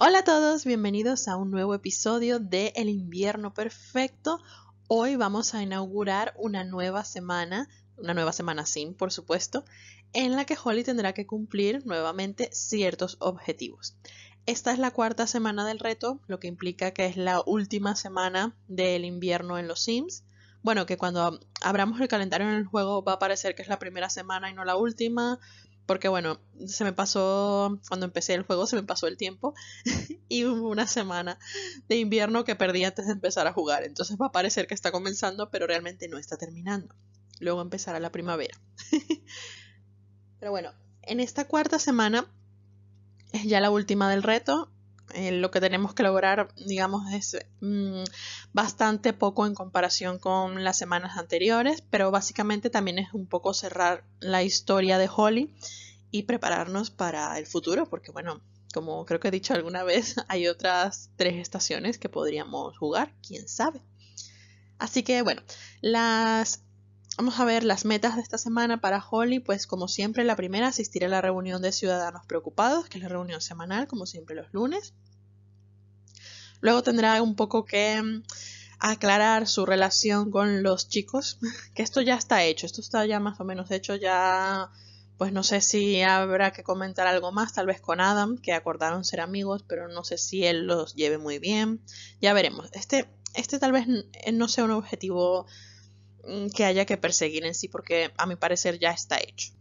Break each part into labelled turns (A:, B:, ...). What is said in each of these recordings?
A: Hola a todos, bienvenidos a un nuevo episodio de El invierno perfecto. Hoy vamos a inaugurar una nueva semana, una nueva semana sim, por supuesto, en la que Holly tendrá que cumplir nuevamente ciertos objetivos. Esta es la cuarta semana del reto, lo que implica que es la última semana del invierno en los Sims. Bueno, que cuando abramos el calendario en el juego va a parecer que es la primera semana y no la última, porque bueno, se me pasó, cuando empecé el juego se me pasó el tiempo y hubo una semana de invierno que perdí antes de empezar a jugar. Entonces va a parecer que está comenzando, pero realmente no está terminando. Luego empezará la primavera. pero bueno, en esta cuarta semana es ya la última del reto eh, lo que tenemos que lograr, digamos, es mm, bastante poco en comparación con las semanas anteriores, pero básicamente también es un poco cerrar la historia de Holly y prepararnos para el futuro, porque bueno, como creo que he dicho alguna vez, hay otras tres estaciones que podríamos jugar, quién sabe. Así que bueno, las Vamos a ver las metas de esta semana para Holly, pues como siempre la primera asistirá a la reunión de Ciudadanos Preocupados, que es la reunión semanal, como siempre los lunes. Luego tendrá un poco que mm, aclarar su relación con los chicos, que esto ya está hecho, esto está ya más o menos hecho, ya pues no sé si habrá que comentar algo más, tal vez con Adam, que acordaron ser amigos, pero no sé si él los lleve muy bien, ya veremos. Este, este tal vez eh, no sea un objetivo Mm, que haya que perseguir en sí porque a mi parecer ya está hecho.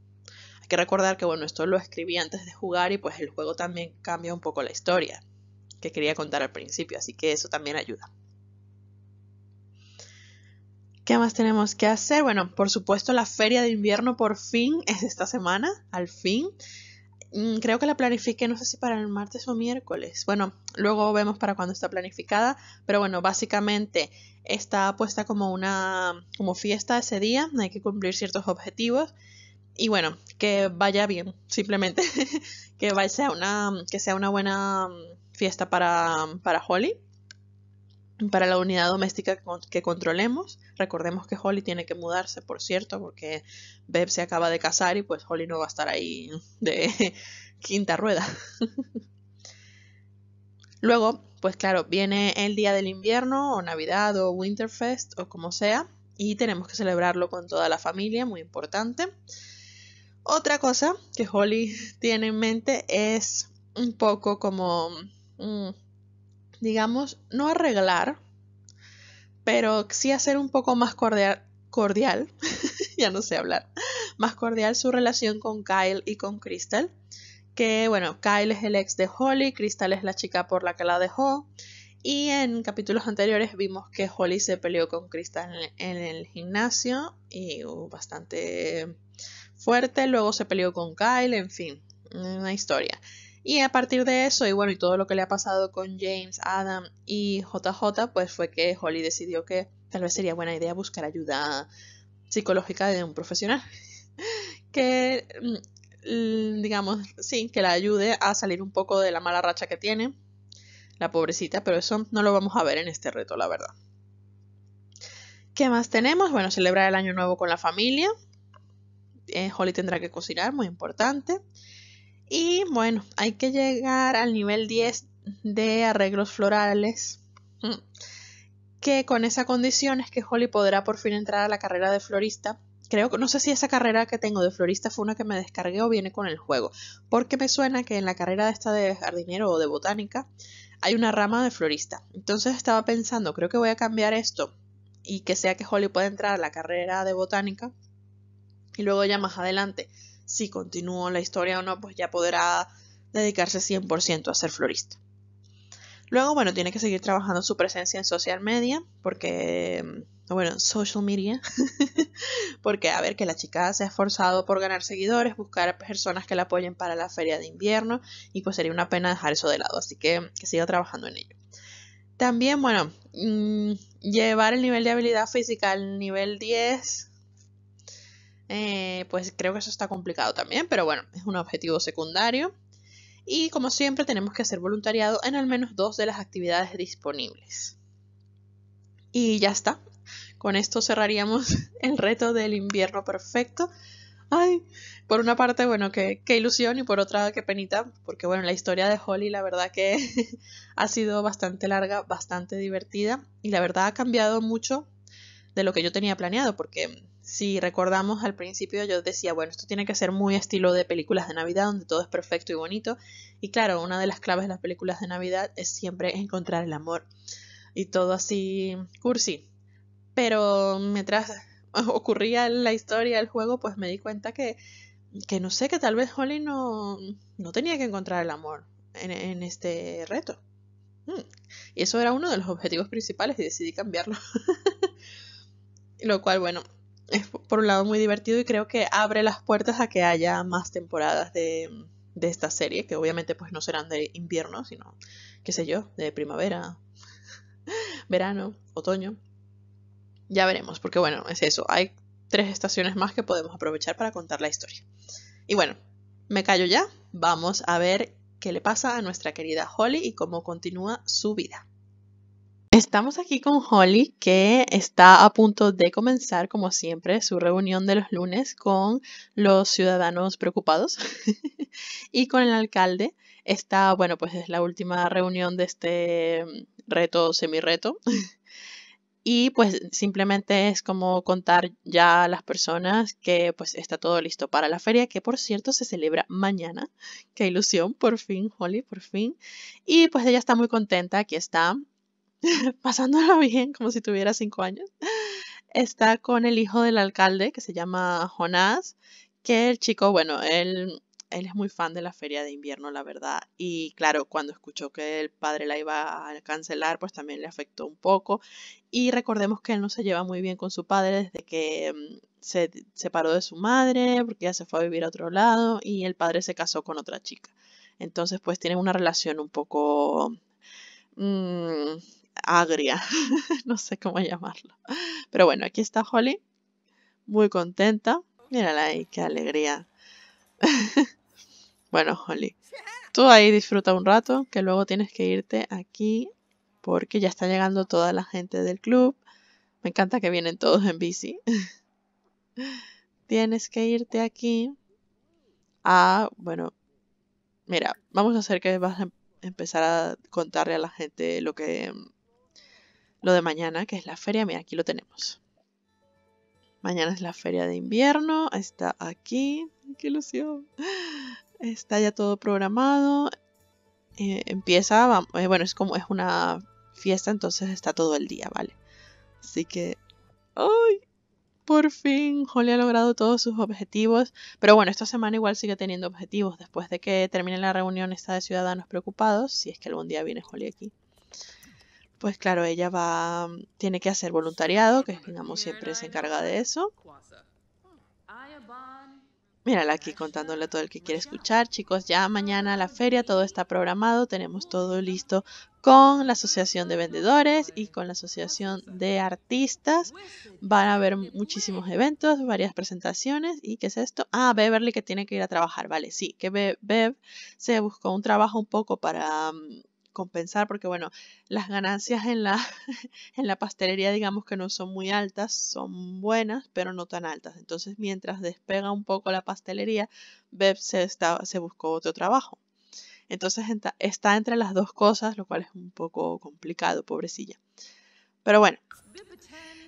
A: Hay que recordar que bueno, esto lo escribí antes de jugar y pues el juego también cambia un poco la historia que quería contar al principio, así que eso también ayuda. ¿Qué más tenemos que hacer? Bueno, por supuesto la feria de invierno por fin es esta semana, al fin. Mm, creo que la planifique, no sé si para el martes o miércoles. Bueno, luego vemos para cuándo está planificada, pero bueno, básicamente está puesta como una como fiesta ese día, hay que cumplir ciertos objetivos y bueno, que vaya bien, simplemente que vaya, sea una que sea una buena mm, fiesta para para Holly para la unidad doméstica que controlemos. Recordemos que Holly tiene que mudarse, por cierto, porque Beb se acaba de casar y pues Holly no va a estar ahí de quinta rueda. Luego, pues claro, viene el día del invierno o Navidad o Winterfest o como sea y tenemos que celebrarlo con toda la familia, muy importante. Otra cosa que Holly tiene en mente es un poco como... Mm, digamos, no arreglar, pero sí hacer un poco más cordial, cordial ya no sé hablar, más cordial su relación con Kyle y con Crystal, que bueno, Kyle es el ex de Holly, Crystal es la chica por la que la dejó, y en capítulos anteriores vimos que Holly se peleó con Crystal en el gimnasio y bastante fuerte, luego se peleó con Kyle, en fin, una historia. Y a partir de eso, y bueno, y todo lo que le ha pasado con James, Adam y JJ, pues fue que Holly decidió que tal vez sería buena idea buscar ayuda psicológica de un profesional que, mm, digamos, sí, que la ayude a salir un poco de la mala racha que tiene, la pobrecita, pero eso no lo vamos a ver en este reto, la verdad. ¿Qué más tenemos? Bueno, celebrar el año nuevo con la familia. Eh, Holly tendrá que cocinar, muy importante. Y bueno, hay que llegar al nivel 10 de arreglos florales, mm, que con esa condición es que Holly podrá por fin entrar a la carrera de florista. Creo que no sé si esa carrera que tengo de florista fue una que me descargué o viene con el juego, porque me suena que en la carrera esta de jardinero o de botánica hay una rama de florista. Entonces estaba pensando, creo que voy a cambiar esto y que sea que Holly pueda entrar a la carrera de botánica y luego ya más adelante si continúo la historia o no, pues ya podrá dedicarse 100% a ser florista. Luego, bueno, tiene que seguir trabajando su presencia en social media, porque, mm, bueno, social media, porque a ver que la chica se ha esforzado por ganar seguidores, buscar personas que la apoyen para la feria de invierno, y pues sería una pena dejar eso de lado, así que que siga trabajando en ello. También, bueno, mm, llevar el nivel de habilidad física al nivel 10 eh, pues creo que eso está complicado también, pero bueno, es un objetivo secundario. Y como siempre tenemos que hacer voluntariado en al menos dos de las actividades disponibles. Y ya está. Con esto cerraríamos el reto del invierno perfecto. Ay, por una parte, bueno, qué, qué ilusión y por otra, qué penita, porque bueno, la historia de Holly la verdad que ha sido bastante larga, bastante divertida y la verdad ha cambiado mucho de lo que yo tenía planeado, porque si recordamos al principio yo decía, bueno, esto tiene que ser muy estilo de películas de Navidad, donde todo es perfecto y bonito. Y claro, una de las claves de las películas de Navidad es siempre encontrar el amor. Y todo así cursi. Pero mientras ocurría la historia del juego, pues me di cuenta que, que no sé, que tal vez Holly no, no tenía que encontrar el amor en, en este reto. Mm. Y eso era uno de los objetivos principales y decidí cambiarlo. Lo cual, bueno, es por un lado muy divertido y creo que abre las puertas a que haya más temporadas de, de esta serie, que obviamente pues no serán de invierno, sino, qué sé yo, de primavera, verano, otoño. Ya veremos, porque bueno, es eso, hay tres estaciones más que podemos aprovechar para contar la historia. Y bueno, me callo ya, vamos a ver qué le pasa a nuestra querida Holly y cómo continúa su vida. Estamos aquí con Holly, que está a punto de comenzar, como siempre, su reunión de los lunes con los ciudadanos preocupados y con el alcalde. Esta, bueno, pues es la última reunión de este mm, reto, semi-reto. y pues simplemente es como contar ya a las personas que pues está todo listo para la feria, que por cierto se celebra mañana. Qué ilusión, por fin, Holly, por fin. Y pues ella está muy contenta, aquí está. pasándolo bien, como si tuviera cinco años. Está con el hijo del alcalde, que se llama Jonás, que el chico, bueno, él, él es muy fan de la feria de invierno, la verdad. Y claro, cuando escuchó que el padre la iba a cancelar, pues también le afectó un poco. Y recordemos que él no se lleva muy bien con su padre desde que mm, se separó de su madre, porque ya se fue a vivir a otro lado y el padre se casó con otra chica. Entonces, pues tienen una relación un poco mm, agria, no sé cómo llamarlo. Pero bueno, aquí está Holly, muy contenta. Mírala ahí, qué alegría. bueno, Holly, tú ahí disfruta un rato, que luego tienes que irte aquí porque ya está llegando toda la gente del club. Me encanta que vienen todos en bici. tienes que irte aquí a, bueno, mira, vamos a hacer que vas a empezar a contarle a la gente lo que lo de mañana, que es la feria. Mira, aquí lo tenemos. Mañana es la feria de invierno. Está aquí. ¡Qué ilusión! Está ya todo programado. Eh, empieza, vamos, eh, bueno, es como es una fiesta, entonces está todo el día, ¿vale? Así que, ¡ay! Por fin, Holly ha logrado todos sus objetivos. Pero bueno, esta semana igual sigue teniendo objetivos. Después de que termine la reunión está de Ciudadanos Preocupados, si es que algún día viene Holly aquí pues claro, ella va, mm, tiene que hacer voluntariado, que digamos siempre se encarga de eso. Mírala aquí contándole todo el que quiere escuchar. Chicos, ya mañana la feria, todo está programado, tenemos todo listo con la Asociación de Vendedores y con la Asociación de Artistas. Van a haber muchísimos eventos, varias presentaciones. ¿Y qué es esto? Ah, Beverly que tiene que ir a trabajar. Vale, sí, que Bev se buscó un trabajo un poco para mm, compensar porque, bueno, las ganancias en la, en la pastelería digamos que no son muy altas, son buenas, pero no tan altas. Entonces, mientras despega un poco la pastelería, Beb se, se buscó otro trabajo. Entonces está entre las dos cosas, lo cual es un poco complicado, pobrecilla. Pero bueno,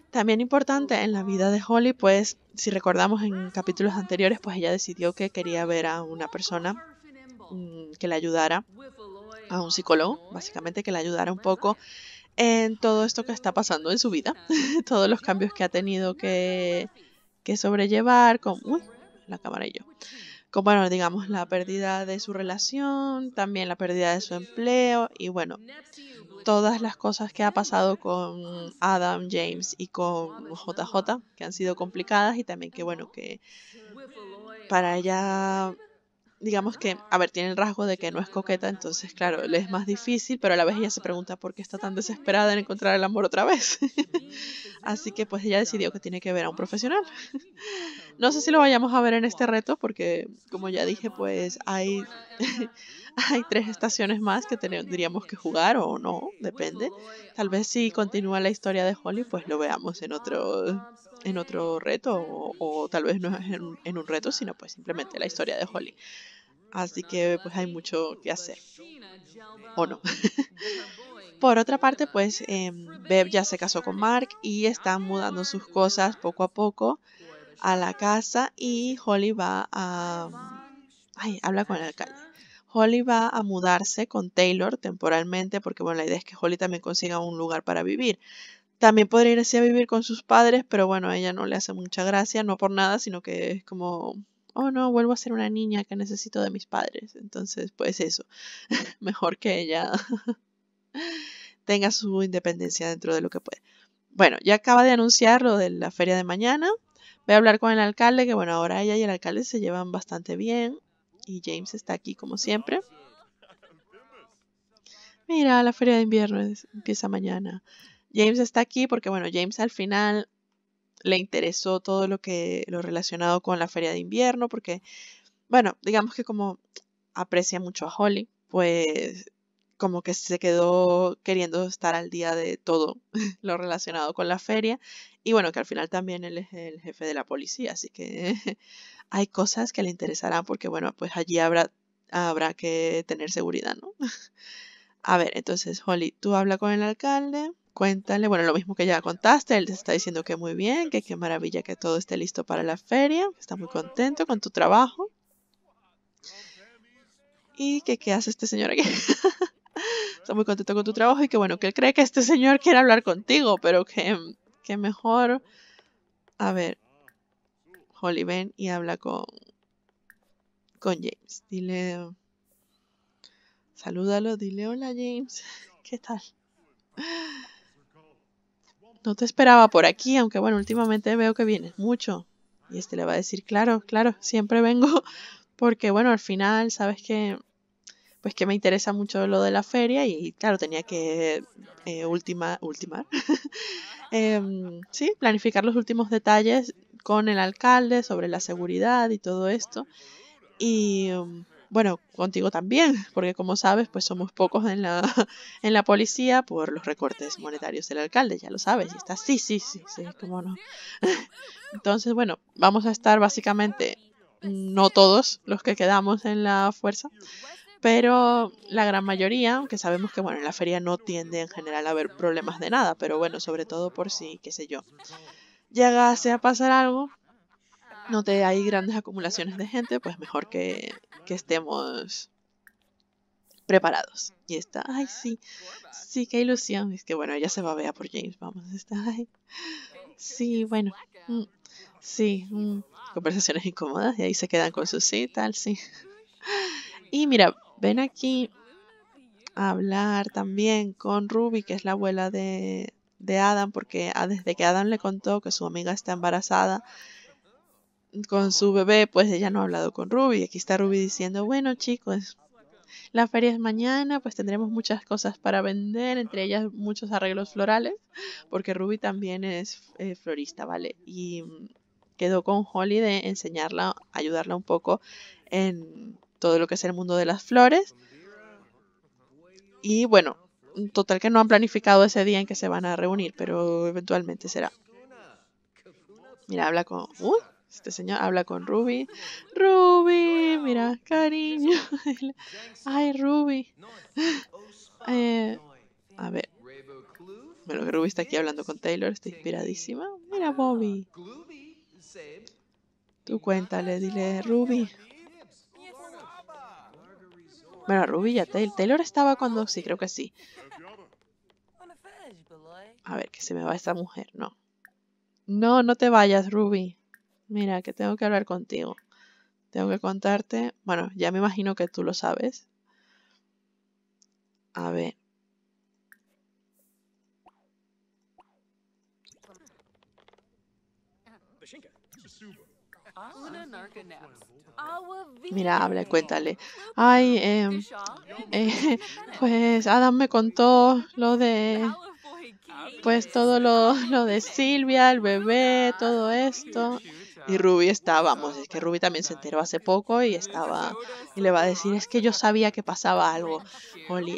A: también importante en la vida de Holly, pues si recordamos en capítulos anteriores, pues ella decidió que quería ver a una persona mm, que la ayudara a un psicólogo, básicamente que le ayudara un poco en todo esto que está pasando en su vida, todos los cambios que ha tenido que, que sobrellevar con... la cámara y yo. Con, bueno, digamos, la pérdida de su relación, también la pérdida de su empleo y bueno, todas las cosas que ha pasado con Adam James y con JJ, que han sido complicadas y también que bueno, que para ella digamos que, a ver, tiene el rasgo de que no es coqueta, entonces, claro, le es más difícil, pero a la vez ella se pregunta por qué está tan desesperada en encontrar el amor otra vez. Así que pues ella decidió que tiene que ver a un profesional. no sé si lo vayamos a ver en este reto, porque como ya dije, pues hay... hay tres estaciones más que tendríamos que jugar o no, depende. Tal vez si continúa la historia de Holly, pues lo veamos en otro, en otro reto o, tal vez no en, en un reto, sino pues simplemente la historia de Holly. Así que pues hay mucho que hacer. O no. Por otra parte, pues eh, ya se casó con Mark y están mudando sus cosas poco a poco a la casa y Holly va a... Ay, habla con el alcalde. Holly va a mudarse con Taylor temporalmente porque bueno, la idea es que Holly también consiga un lugar para vivir. También podría irse a vivir con sus padres, pero bueno, ella no le hace mucha gracia, no por nada, sino que es como, oh no, vuelvo a ser una niña que necesito de mis padres. Entonces, pues eso, mejor que ella tenga su independencia dentro de lo que puede. Bueno, ya acaba de anunciar lo de la feria de mañana. Voy a hablar con el alcalde, que bueno, ahora ella y el alcalde se llevan bastante bien. Y James está aquí como siempre. Mira, la feria de invierno empieza mañana. James está aquí porque, bueno, James al final le interesó todo lo que lo relacionado con la feria de invierno porque, bueno, digamos que como aprecia mucho a Holly, pues como que se quedó queriendo estar al día de todo lo relacionado con la feria. Y bueno, que al final también él es el jefe de la policía, así que hay cosas que le interesarán porque bueno, pues allí habrá, habrá que tener seguridad, ¿no? A ver, entonces, Holly, tú habla con el alcalde, cuéntale, bueno, lo mismo que ya contaste, él te está diciendo que muy bien, que qué maravilla que todo esté listo para la feria, está muy contento con tu trabajo. Y que qué hace este señor aquí está muy contento con tu trabajo y que bueno, que él cree que este señor quiere hablar contigo, pero que, mejor... A ver, Holly, ven y habla con, con James. Dile... Salúdalo, dile hola James, ¿qué tal? No te esperaba por aquí, aunque bueno, últimamente veo que vienes mucho. Y este le va a decir, claro, claro, siempre vengo porque bueno, al final, sabes que pues que me interesa mucho lo de la feria y claro, tenía que eh, ultimar, em, sí, planificar los últimos detalles con el alcalde sobre la seguridad y todo esto. Y em, bueno, contigo también, porque como sabes, pues somos pocos en la, en la policía por los recortes monetarios del alcalde, ya lo sabes, y está sí, sí, sí, sí, cómo no. Entonces, bueno, vamos a estar básicamente mm, no todos los que quedamos en la fuerza, pero la gran mayoría, aunque sabemos que bueno, en la feria no tiende en general a haber problemas de nada, pero bueno, sobre todo por si, qué sé yo, llegase a pasar algo, no te hay grandes acumulaciones de gente, pues mejor que, estemos preparados. Y está, ay, sí, sí, qué ilusión. Es que bueno, ya se va a ver por James, vamos, está, ay, sí, bueno, mm, sí, mm, conversaciones incómodas y ahí se quedan con sus sí, tal, sí. Y mira, ven aquí a hablar también con Ruby, que es la abuela de, Adam, porque ah, desde que Adam le contó que su amiga está embarazada, con su bebé, pues ella no ha hablado con Ruby. Aquí está Ruby diciendo, bueno chicos, la feria es mañana, pues tendremos muchas cosas para vender, entre ellas muchos arreglos florales, porque Ruby también es eh, florista, ¿vale? Y mm, quedó con Holly de enseñarla, ayudarla un poco en, todo lo que es el mundo de las flores. Y bueno, total que no han planificado ese día en que se van a reunir, pero eventualmente será. Mira, habla con... Uh, este señor habla con Ruby. Ruby, mira, cariño. Ay, Ruby. Eh, a ver. Bueno, Ruby está aquí hablando con Taylor, está inspiradísima. Mira, Bobby. Tú cuéntale, dile, Ruby, bueno, ya Taylor estaba cuando sí, creo que sí. A ver, que se me va esta mujer, no. No, no te vayas, Ruby. Mira, que tengo que hablar contigo. Tengo que contarte. Bueno, ya me imagino que tú lo sabes. A ver. Ah, Mira, habla, cuéntale. Ay, em, eh, pues Adam me contó lo de, pues todo lo, lo de Silvia, el bebé, todo esto. Y Ruby está, vamos, es que Ruby también se enteró hace poco y estaba, y le va a decir, es que yo sabía que pasaba algo.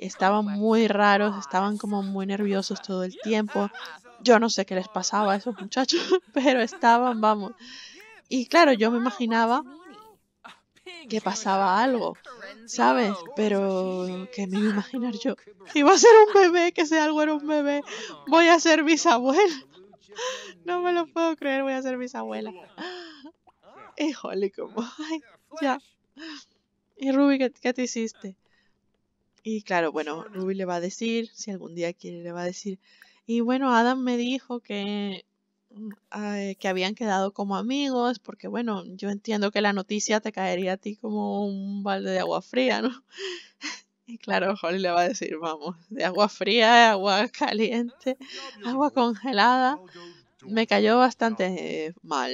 A: estaban muy raros, estaban como muy nerviosos todo el tiempo. Yo no sé qué les pasaba a esos muchachos, pero estaban, vamos. Y claro, yo me imaginaba que pasaba algo, ¿sabes? Pero que me iba a imaginar yo. Iba a ser un bebé, que sea algo era un bebé. Voy a ser bisabuela. No me lo puedo creer, voy a ser bisabuela. Híjole, como. ya. Y Ruby, ¿qué, ¿qué, te hiciste? Y claro, bueno, Ruby le va a decir, si algún día quiere, le va a decir. Y bueno, Adam me dijo que Mm, ah, eh, que habían quedado como amigos, porque bueno, yo entiendo que la noticia te caería a ti como un balde de agua fría, ¿no? Y claro, Holly le va a decir, vamos, de agua fría, de agua caliente, agua congelada. Me cayó bastante eh, mal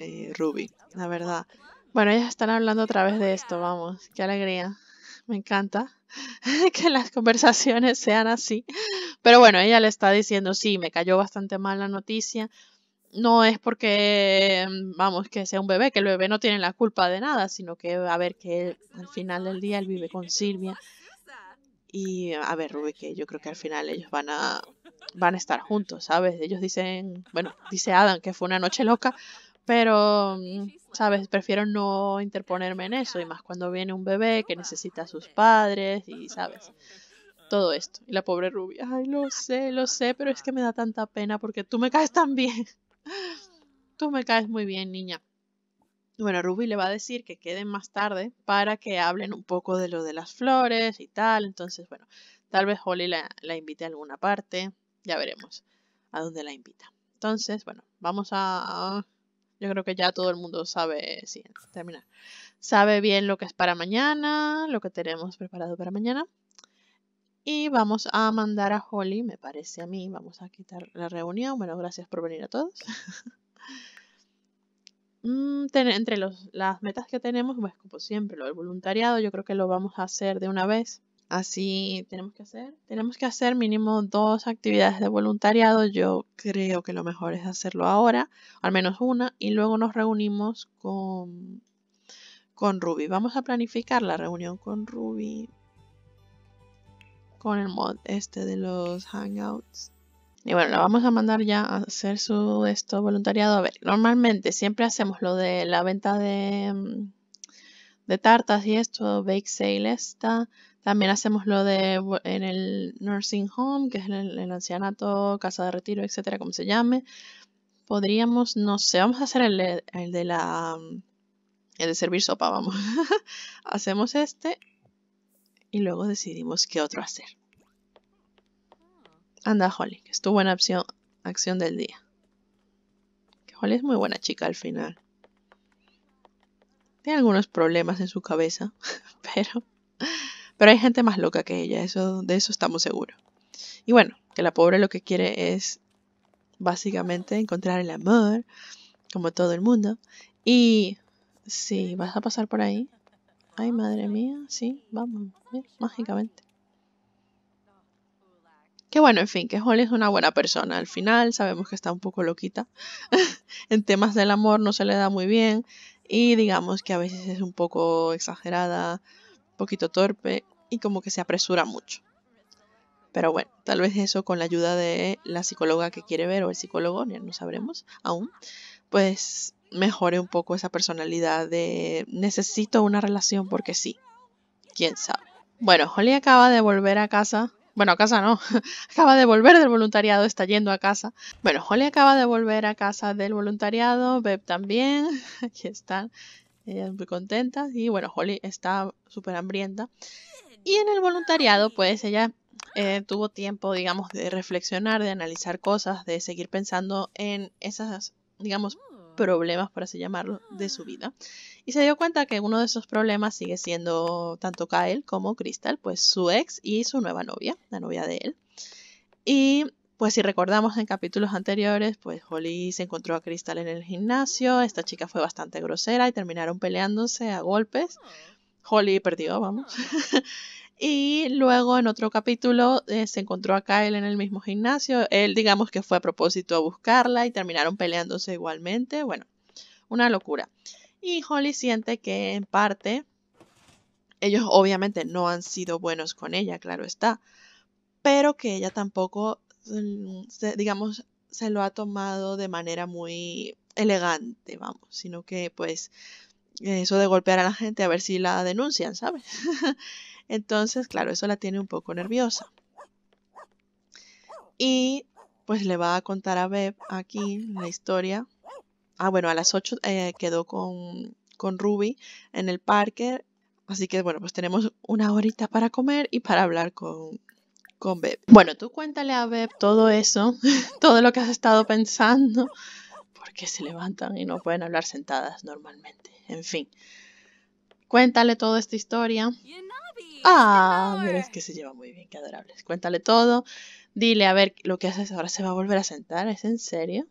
A: eh, Ruby, la verdad. Bueno, ellas están hablando otra vez de esto, vamos, qué alegría. Me encanta. que las conversaciones sean así. Pero bueno, ella le está diciendo, sí, me cayó bastante mal la noticia. No es porque, mm, vamos, que sea un bebé, que el bebé no tiene la culpa de nada, sino que a ver que al final del día él vive con Silvia. Y a ver, Ruby, que yo creo que al final ellos van a, van a estar juntos, ¿sabes? Ellos dicen, bueno, dice Adam que fue una noche loca, pero, mm, sabes, prefiero no interponerme en eso, y más cuando viene un bebé que necesita a sus padres, y sabes, todo esto. Y la pobre rubia, ay, lo sé, lo sé, pero es que me da tanta pena porque tú me caes tan bien. Tú me caes muy bien, niña. Bueno, Ruby le va a decir que queden más tarde para que hablen un poco de lo de las flores y tal. Entonces, bueno, tal vez Holly la, la invite a alguna parte. Ya veremos a dónde la invita. Entonces, bueno, vamos a, yo creo que ya todo el mundo sabe, sí, terminar. Sabe bien lo que es para mañana, lo que tenemos preparado para mañana. Y vamos a mandar a Holly, me parece a mí. Vamos a quitar la reunión. Bueno, gracias por venir a todos. Mm, entre las metas que tenemos, pues como siempre, lo del voluntariado, yo creo que lo vamos a hacer de una vez. Así tenemos que hacer. Tenemos que hacer mínimo dos actividades de voluntariado. Yo creo que lo mejor es hacerlo ahora, al menos una, y luego nos reunimos con, con Ruby. Vamos a planificar la reunión con Ruby con el mod este de los hangouts. Y bueno, la vamos a mandar ya a hacer su esto voluntariado. A ver, normalmente siempre hacemos lo de la venta de, mm, de tartas y esto, bake sale esta, también hacemos lo de en el nursing home, que es el, ancianato, casa de retiro, etcétera, como se llame. Podríamos, no sé, vamos a hacer el, de la. el de servir sopa, vamos. Hacemos este y luego decidimos qué otro hacer. Anda, Holly, que es tu buena opción, acción del día. Que Holly es muy buena chica al final. Tiene algunos problemas en su cabeza, pero pero hay gente más loca que ella, eso, de eso estamos seguros. Y bueno, que la pobre lo que quiere es básicamente encontrar el amor, como todo el mundo. Y si vas a pasar por ahí, ay madre mía, sí, vamos, mágicamente. Que bueno, en fin, que Holly es una buena persona. Al final sabemos que está un poco loquita. en temas del amor no se le da muy bien. Y digamos que a veces es un poco exagerada, un poquito torpe y como que se apresura mucho. Pero bueno, tal vez eso con la ayuda de la psicóloga que quiere ver o el psicólogo, no sabremos aún, pues mejore un poco esa personalidad de necesito una relación porque sí. Quién sabe. Bueno, Holly acaba de volver a casa. Bueno, a casa no. acaba de volver del voluntariado, está yendo a casa. Bueno, Holly acaba de volver a casa del voluntariado. Beb también. Aquí están. Ella es muy contenta. Y bueno, Holly está súper hambrienta. Y en el voluntariado, pues ella eh, tuvo tiempo, digamos, de reflexionar, de analizar cosas, de seguir pensando en esas, digamos, problemas, por así llamarlo, de su vida. Y se dio cuenta que uno de esos problemas sigue siendo tanto Kyle como Crystal, pues su ex y su nueva novia, la novia de él. Y pues si recordamos en capítulos anteriores, pues Holly se encontró a Crystal en el gimnasio, esta chica fue bastante grosera y terminaron peleándose a golpes. Holly perdió, vamos. y luego en otro capítulo eh, se encontró a Kyle en el mismo gimnasio. Él, digamos que fue a propósito a buscarla y terminaron peleándose igualmente. Bueno, una locura. Y Holly siente que en parte ellos obviamente no han sido buenos con ella, claro está, pero que ella tampoco, mm, digamos, se lo ha tomado de manera muy elegante, vamos, sino que pues eso de golpear a la gente a ver si la denuncian, ¿sabes? Entonces, claro, eso la tiene un poco nerviosa. Y pues le va a contar a Beb aquí la historia. Ah, bueno, a las 8 eh, quedó con, Ruby en el parque. Así que bueno, pues tenemos una horita para comer y para hablar con, con Beb. Bueno, tú cuéntale a Beb todo eso, todo lo que has estado pensando porque se levantan y no pueden hablar sentadas normalmente. En fin. Cuéntale toda esta historia. Ah, mira es que se lleva muy bien, qué adorables. Cuéntale todo. Dile, a ver, lo que haces ahora se va a volver a sentar, ¿es en serio?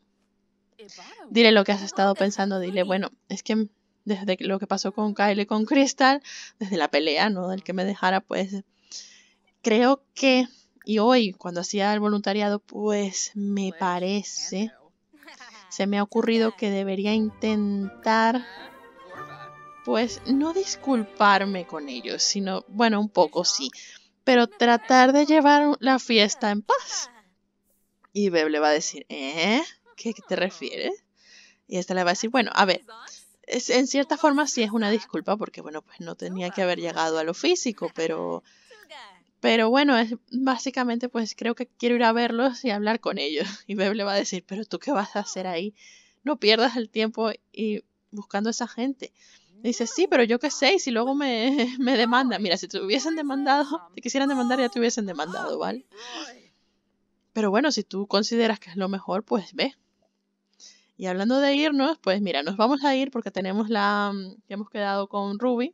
A: Dile lo que has estado pensando, dile, bueno, es que desde lo que pasó con Kyle y con Crystal, desde la pelea, ¿no? Del que me dejara, pues, creo que, y hoy cuando hacía el voluntariado, pues me pues, parece se me ha ocurrido que debería intentar, pues no disculparme con ellos, sino, bueno, un poco sí, pero tratar de llevar la fiesta en paz. Y Beb le va a decir, ¿eh? ¿Qué te refieres? Y esta le va a decir, bueno, a ver, es, en cierta forma sí es una disculpa porque, bueno, pues no tenía que haber llegado a lo físico, pero pero bueno, es básicamente pues creo que quiero ir a verlos y hablar con ellos. Y Beb le va a decir, pero tú qué vas a hacer ahí? No pierdas el tiempo y buscando a esa gente. dice, sí, pero yo qué sé, y si luego me, me Mira, si te hubiesen demandado, te quisieran demandar, ya te hubiesen demandado, ¿vale? Pero bueno, si tú consideras que es lo mejor, pues ve. Y hablando de irnos, pues mira, nos vamos a ir porque tenemos la... Mm, hemos quedado con Ruby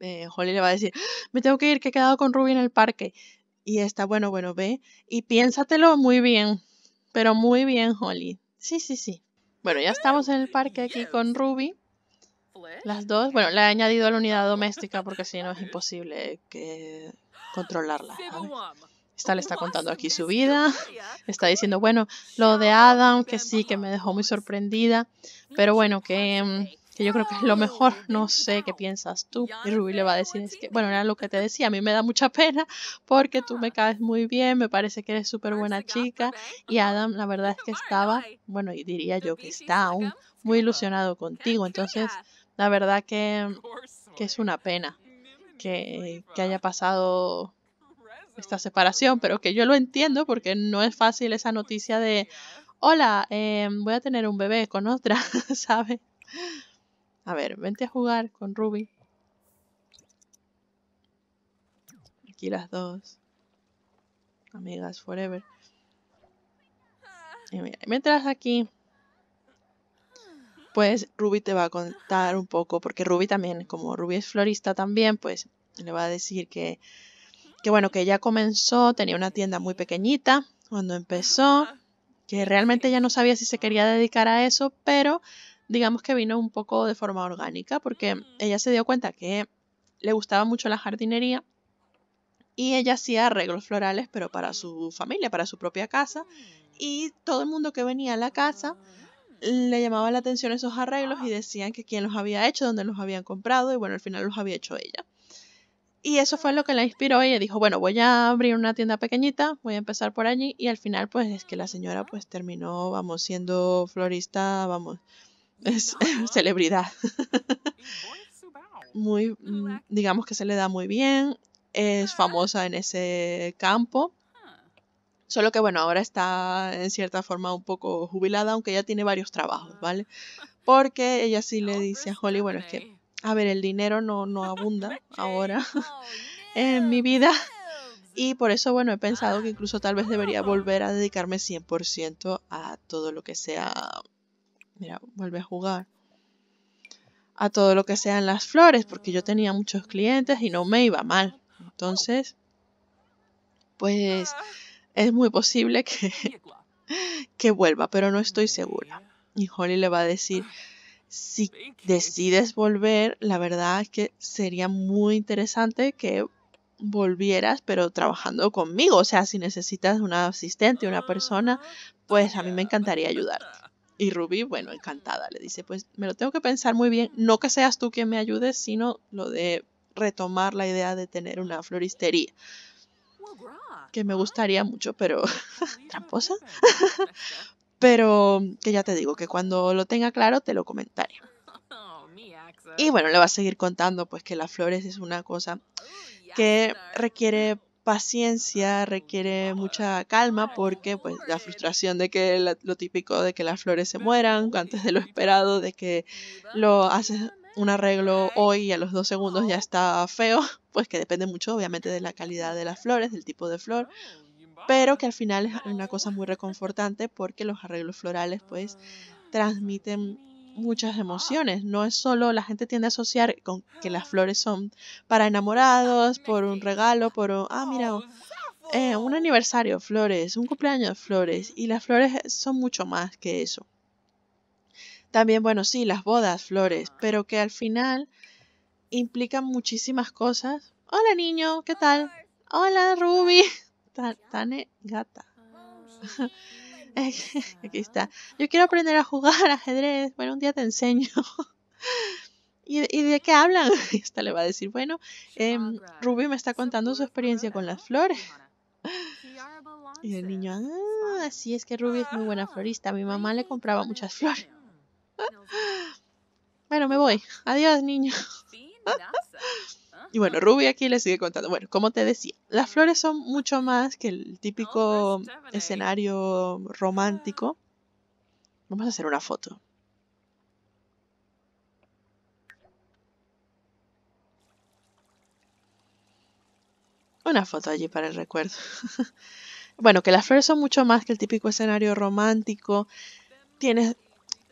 A: eh, Holly le va a decir, me tengo que ir, que he quedado con Ruby en el parque. Y está, bueno, bueno, ve y piénsatelo muy bien, pero muy bien, Holly. Sí, sí, sí. Bueno, ya estamos en el parque aquí con Ruby. Las dos, bueno, le he añadido a la unidad doméstica porque si no es imposible que controlarla. Esta le está contando aquí su vida. Está diciendo, bueno, lo de Adam, que sí, que me dejó muy sorprendida. Pero bueno, que mm, que yo creo que es lo mejor, no sé qué piensas tú. Y Ruby le va a decir, es que, bueno, era lo que te decía, a mí me da mucha pena porque tú me caes muy bien, me parece que eres súper buena chica. Y Adam, la verdad es que estaba, bueno, y diría yo que está aún muy ilusionado contigo, entonces la verdad que, es una pena que, haya pasado esta separación, pero que yo lo entiendo porque no es fácil esa noticia de, hola, eh, voy a tener un bebé con otra, ¿sabes? A ver, vente a jugar con Ruby. Aquí las dos. Amigas forever. Y mira, mientras aquí, pues Ruby te va a contar un poco, porque Ruby también, como Ruby es florista también, pues le va a decir que, que bueno, que ya comenzó, tenía una tienda muy pequeñita cuando empezó, que realmente ella no sabía si se quería dedicar a eso, pero digamos que vino un poco de forma orgánica, porque ella se dio cuenta que le gustaba mucho la jardinería y ella hacía arreglos florales, pero para su familia, para su propia casa, y mm. todo el mundo que venía a la casa mm. le llamaba la atención esos arreglos y decían que quién los había hecho, dónde los habían comprado, y bueno, al final los había hecho ella. Y eso fue lo que la inspiró. Ella dijo, bueno, voy a abrir una tienda pequeñita, voy a empezar por allí. Y al final, pues es que la señora pues terminó, vamos, siendo florista, vamos, es celebridad. muy, mm, digamos que se le da muy bien, es ah. famosa en ese campo. Ah. Solo que bueno, ahora está en cierta forma un poco jubilada, aunque ya tiene varios trabajos, ¿vale? Ah. Porque ella sí le dice a Holly, bueno, es que, a ver, el dinero no, no abunda ahora oh, en mi vida. Y por eso, bueno, he pensado que incluso tal vez debería volver a dedicarme 100% a todo lo que sea mira, vuelve a jugar. A todo lo que sean las flores, porque yo tenía muchos clientes y no me iba mal. Entonces, pues es muy posible que, que vuelva, pero no estoy segura. Y Holly le va a decir, si decides volver, la verdad es que sería muy interesante que volvieras, pero trabajando conmigo. O sea, si necesitas una asistente, una persona, pues a mí me encantaría ayudarte. Y Ruby, bueno, encantada, le dice, pues me lo tengo que pensar muy bien, no que seas tú quien me ayude, sino lo de retomar la idea de tener una floristería, que me gustaría mucho, pero tramposa. pero que ya te digo, que cuando lo tenga claro te lo comentaré. Oh, y bueno, le va a seguir contando pues que las flores es una cosa que requiere paciencia, requiere mucha calma porque pues la frustración de que lo típico de que las flores se mueran antes de lo esperado, de que lo haces un arreglo hoy y a los dos segundos ya está feo, pues que depende mucho obviamente de la calidad de las flores, del tipo de flor, pero que al final es una cosa muy reconfortante porque los arreglos florales pues transmiten muchas emociones. No es solo la gente tiende a asociar con que las flores son para enamorados, por un regalo, por un, ah, mira, eh, un aniversario, flores, un cumpleaños, flores. Y las flores son mucho más que eso. También, bueno, sí, las bodas, flores, pero que al final implican muchísimas cosas. Hola niño, ¿qué tal? Hola Ruby. Tane eh, gata. Ah. Aquí está. Yo quiero aprender a jugar ajedrez. Bueno, un día te enseño. ¿Y, de qué hablan? Esta le va a decir, bueno, em, Ruby me está contando su experiencia con las flores. Y el niño, ah, así es que Ruby es muy buena florista. Mi mamá le compraba muchas flores. Bueno, me voy. Adiós, niño. Y bueno, Ruby aquí le sigue contando. Bueno, como te decía, las flores son mucho más que el pues, típico escenario romántico. Vamos a hacer una foto. Una foto allí para el recuerdo. bueno, que las flores son mucho más que el típico escenario romántico. Tienes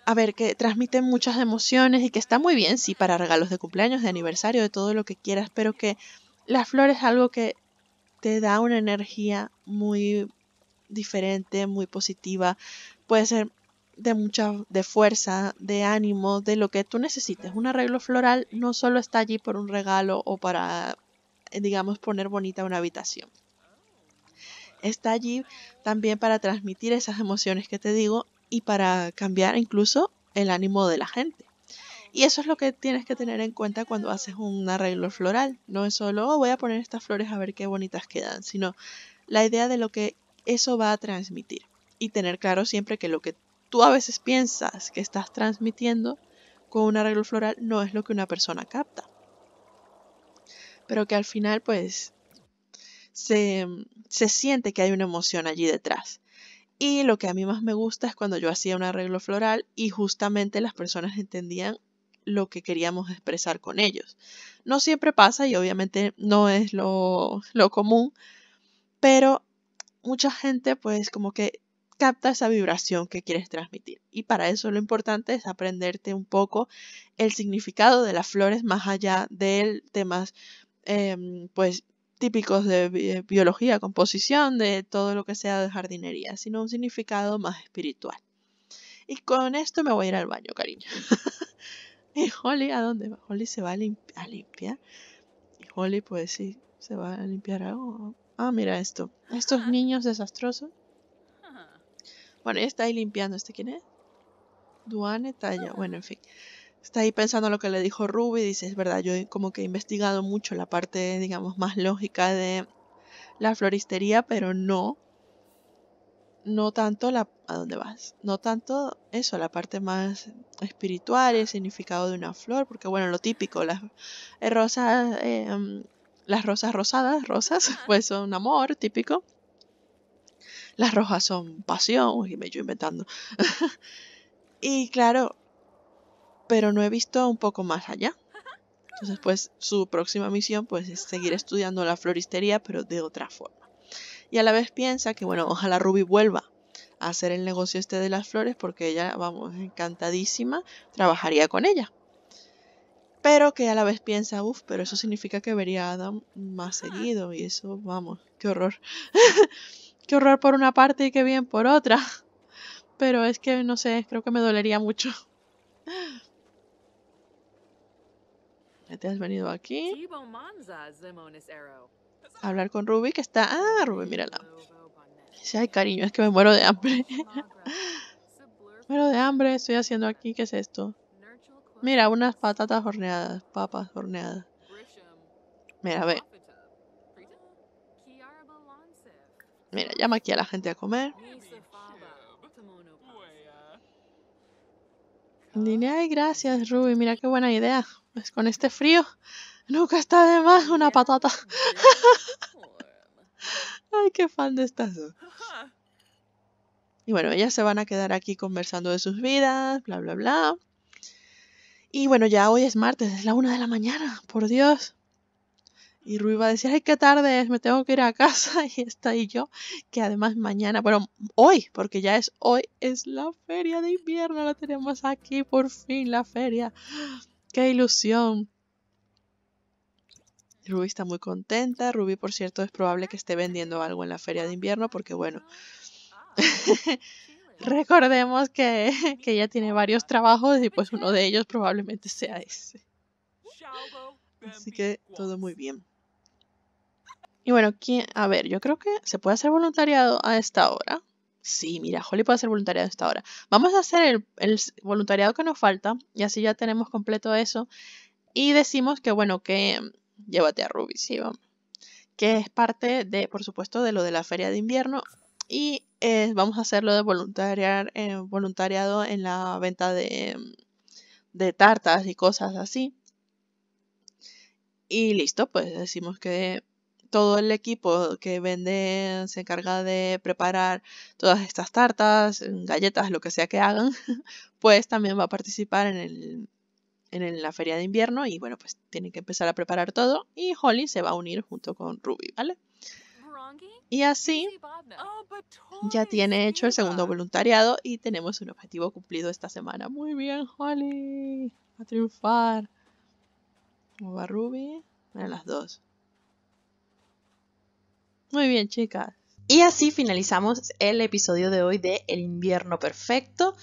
A: a ver, que transmite muchas emociones y que está muy bien, sí, para regalos de cumpleaños, de aniversario, de todo lo que quieras, pero que la flor es algo que te da una energía muy diferente, muy positiva. Puede ser de mucha de fuerza, de ánimo, de lo que tú necesites. Un arreglo floral no solo está allí por un regalo o para digamos poner bonita una habitación. Está allí también para transmitir esas emociones que te digo y para cambiar incluso el ánimo de la gente. Y eso es lo que tienes que tener en cuenta cuando haces un arreglo floral. No es solo oh, voy a poner estas flores a ver qué bonitas quedan, sino la idea de lo que eso va a transmitir. Y tener claro siempre que lo que tú a veces piensas que estás transmitiendo con un arreglo floral no es lo que una persona capta. Pero que al final pues se, se siente que hay una emoción allí detrás. Y lo que a mí más me gusta es cuando yo hacía un arreglo floral y justamente las personas entendían lo que queríamos expresar con ellos. No siempre pasa y obviamente no es lo, común, pero mucha gente pues como que capta esa vibración que quieres transmitir. Y para eso lo importante es aprenderte un poco el significado de las flores más allá del temas em, pues típicos de eh, biología, composición, de todo lo que sea de jardinería, sino un significado más espiritual. Y con esto me voy a ir al baño, cariño. y Holly, ¿a dónde va? Holly se va a, limpiar. Y Holly, pues sí, se va a limpiar algo. Ah, mira esto. Estos niños desastrosos. Bueno, está ahí limpiando. ¿Este quién es? Duane Talla. Bueno, en fin está ahí pensando lo que le dijo Ruby, dice, es verdad, yo como que he investigado mucho la parte, digamos, más lógica de la floristería, pero no, no tanto la, a dónde vas, no tanto eso, la parte más espiritual, el significado de una flor, porque bueno, lo típico, las eh, rosas, eh, em, las rosas rosadas, rosas, pues son amor típico. Las rojas son pasión, y me yo inventando. y claro, pero no he visto un poco más allá. Entonces, pues su próxima misión pues, es seguir estudiando la floristería, pero de otra forma. Y a la vez piensa que, bueno, ojalá Ruby vuelva a hacer el negocio este de las flores porque ella, vamos, encantadísima, trabajaría con ella. Pero que a la vez piensa, uff, pero eso significa que vería a Adam más seguido y eso, vamos, qué horror. qué horror por una parte y qué bien por otra. Pero es que, no sé, creo que me dolería mucho te has venido aquí hablar con Ruby, que está... Ah, Ruby, mírala. Dice, ay, cariño, es que me muero de hambre. muero de hambre, estoy haciendo aquí, ¿qué es esto? Mira, unas patatas horneadas, papas horneadas. Mira, ve. Mira, llama aquí a la gente a comer. Dile, ay, gracias, Ruby, mira qué buena idea. Pues con este frío, nunca está de más una patata. Ay, qué fan de estas dos. Y bueno, ellas se van a quedar aquí conversando de sus vidas, bla, bla, bla. Y bueno, ya hoy es martes, es la una de la mañana, por Dios. Y Rui va a decir, ay, qué tarde es, me tengo que ir a casa. Y está ahí yo, que además mañana, bueno, hoy, porque ya es hoy, es la feria de invierno, la tenemos aquí por fin, la feria. ¡Qué ilusión! Ruby está muy contenta. Ruby, por cierto, es probable que esté vendiendo algo en la feria de invierno porque, bueno, recordemos que, ella tiene varios trabajos y pues uno de ellos probablemente sea ese. Así que todo muy bien. Y bueno, a ver, yo creo que se puede hacer voluntariado a esta hora. Sí, mira, Holly puede hacer voluntariado hasta ahora. Vamos a hacer el, voluntariado que nos falta y así ya tenemos completo eso. Y decimos que, bueno, que llévate a Ruby, sí, vamos. Que es parte de, por supuesto, de lo de la feria de invierno. Y eh, vamos a hacerlo de eh, voluntariado en la venta de, de tartas y cosas así. Y listo, pues decimos que todo el equipo que vende, se encarga de preparar todas estas tartas, mm, galletas, lo que sea que hagan, pues también va a participar en, la feria de invierno y bueno, pues tienen que empezar a preparar todo y Holly se va a unir junto con Ruby, ¿vale? Y así oh, ya tiene hecho el segundo voluntariado y tenemos un objetivo cumplido esta semana. Muy bien, Holly. A triunfar. ¿Cómo va Ruby? A las dos. Muy bien, chicas. Y así finalizamos el episodio de hoy de El invierno perfecto.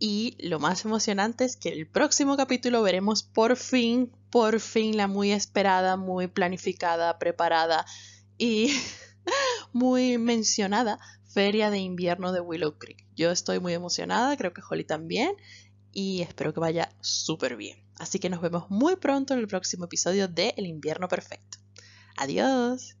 A: Y lo más emocionante es que el próximo capítulo veremos por fin, por fin la muy esperada, muy planificada, preparada y muy mencionada Feria de Invierno de Willow Creek. Yo estoy muy emocionada, creo que Holly también, y espero que vaya súper bien. Así que nos vemos muy pronto en el próximo episodio de El invierno perfecto. Adiós.